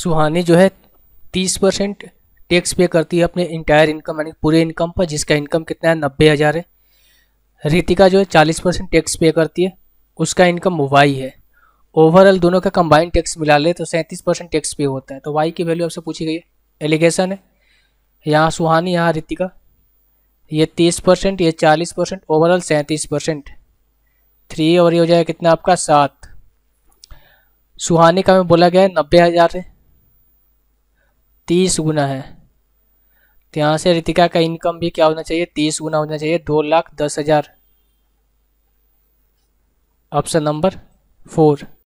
सुहानी जो है तीस परसेंट टैक्स पे करती है अपने इंटायर इनकम यानी पूरे इनकम पर जिसका इनकम कितना है नब्बे हज़ार है रितिका जो है चालीस परसेंट टैक्स पे करती है उसका इनकम वाई है ओवरऑल दोनों का कंबाइंड टैक्स मिला ले तो सैंतीस परसेंट टैक्स पे होता है तो वाई की वैल्यू आपसे पूछी गई है एलिगेशन है यहाँ सुहानी यहाँ रितिका ये तीस परसेंट ये चालीस परसेंट ओवरऑल सैंतीस परसेंट थ्री और ये हो जाएगा कितना आपका सात सुहानी का में बोला गया है नब्बे हज़ार है तीस गुना है तो यहाँ से रितिका का इनकम भी क्या होना चाहिए तीस गुना होना चाहिए दो लाख दस हज़ार ऑप्शन नंबर फोर